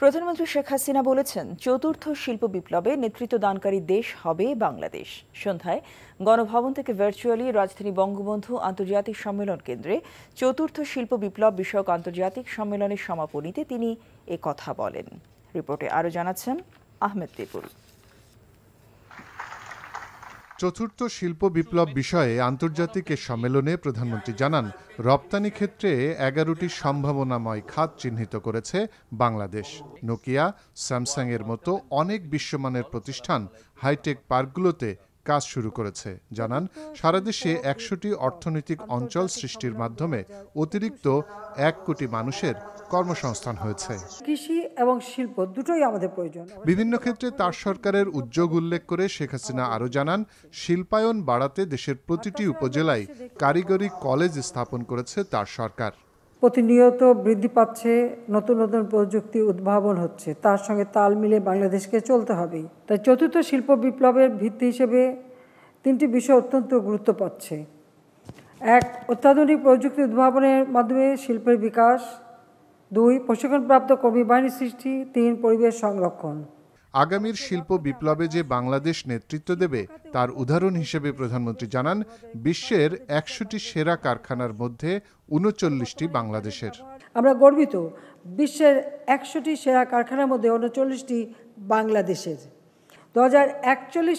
প্রধানমন্ত্রী শেখ হাসিনা বলেছেন চতুর্থ শিল্প বিপ্লবে নেতৃত্ব দানকারী দেশ হবে বাংলাদেশ সন্ধ্যায় গণভবন থেকে ভার্চুয়ালি রাজধানী বঙ্গবন্ধু আন্তর্জাতিক সম্মেলন কেন্দ্রে চতুর্থ শিল্প বিপ্লব বিষয়ক আন্তর্জাতিক সম্মেলনের সমাপনীতে তিনি কথা বলেন রিপোর্টে আরও জানাচ্ছেন আহমেদ তেপুর চতুর্থ শিল্প বিপ্লব বিষয়ে আন্তর্জাতিক সম্মেলনে প্রধানমন্ত্রী জানান রপ্তানি ক্ষেত্রে এগারোটি সম্ভাবনাময় খাত চিহ্নিত করেছে বাংলাদেশ নোকিয়া স্যামসাংয়ের মতো অনেক বিশ্বমানের প্রতিষ্ঠান হাইটেক পার্কগুলোতে কাজ শুরু করেছে জানান সারা দেশে একশোটি অর্থনৈতিক অঞ্চল সৃষ্টির মাধ্যমে অতিরিক্ত এক কোটি মানুষের কর্মসংস্থান হয়েছে কৃষি এবং শিল্প দুটোই আমাদের প্রয়োজন বিভিন্ন ক্ষেত্রে তার সরকারের উদ্যোগ উল্লেখ করে শেখ হাসিনা আরও জানান শিল্পায়ন বাড়াতে দেশের প্রতিটি উপজেলায় কারিগরি কলেজ স্থাপন করেছে তার সরকার প্রতিনিয়ত বৃদ্ধি পাচ্ছে নতুন নতুন প্রযুক্তি উদ্ভাবন হচ্ছে তার সঙ্গে তাল মিলে বাংলাদেশকে চলতে হবে তাই চতুর্থ শিল্প বিপ্লবের ভিত্তি হিসেবে তিনটি বিষয় অত্যন্ত গুরুত্ব পাচ্ছে এক অত্যাধুনিক প্রযুক্তি উদ্ভাবনের মাধ্যমে শিল্পের বিকাশ দুই প্রশিক্ষণপ্রাপ্ত কর্মী বাহিনী সৃষ্টি তিন পরিবেশ সংরক্ষণ আগামীর শিল্প বিপ্লবে যে বাংলাদেশ নেতৃত্ব দেবে তার উদাহরণ হিসেবে প্রধানমন্ত্রী জানান বিশ্বের একশোটি সেরা কারখানার মধ্যে উনচল্লিশটি বাংলাদেশের আমরা গর্বিত বিশ্বের একশোটি সেরা কারখানার মধ্যে উনচল্লিশটি বাংলাদেশের দু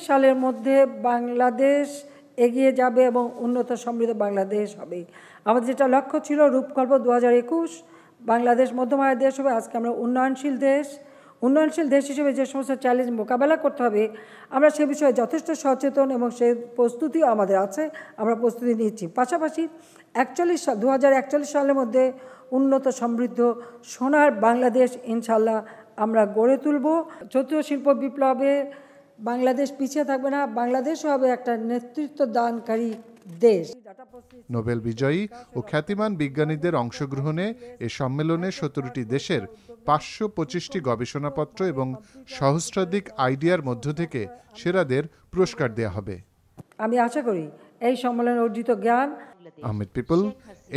সালের মধ্যে বাংলাদেশ এগিয়ে যাবে এবং উন্নত সমৃদ্ধ বাংলাদেশ হবে আমাদের যেটা লক্ষ্য ছিল রূপকল্প দু বাংলাদেশ মধ্যম দেশ হবে আজকে আমরা উন্নয়নশীল দেশ উন্নয়নশীল দেশ হিসেবে যে সমস্ত চ্যালেঞ্জ মোকাবেলা করতে হবে আমরা সে বিষয়ে যথেষ্ট সচেতন এবং সে প্রস্তুতিও আমাদের আছে আমরা প্রস্তুতি নিচ্ছি পাশাপাশি একচল্লিশ দু সালের মধ্যে উন্নত সমৃদ্ধ সোনার বাংলাদেশ ইনশাল্লাহ আমরা গড়ে তুলব চতুর্থ শিল্প বিপ্লবে বাংলাদেশ পিছিয়ে থাকবে না বাংলাদেশও হবে একটা নেতৃত্ব দানকারী দেশ নোবেল বিজয়ী ও খ্যাতিমান বিজ্ঞানীদের অংশগ্রহণে এ সম্মেলনে সতেরোটি দেশের পাঁচশো পঁচিশটি গবেষণাপত্র এবং সহস্রাধিক আইডিয়ার মধ্য থেকে সেরাদের পুরস্কার দেয়া হবে আমি আশা করি এই সম্মেলনে অর্জিত জ্ঞান আহমেদ পিপল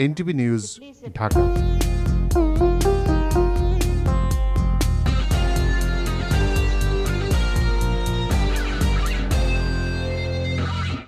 এনটিভি নিউজ ঢাকা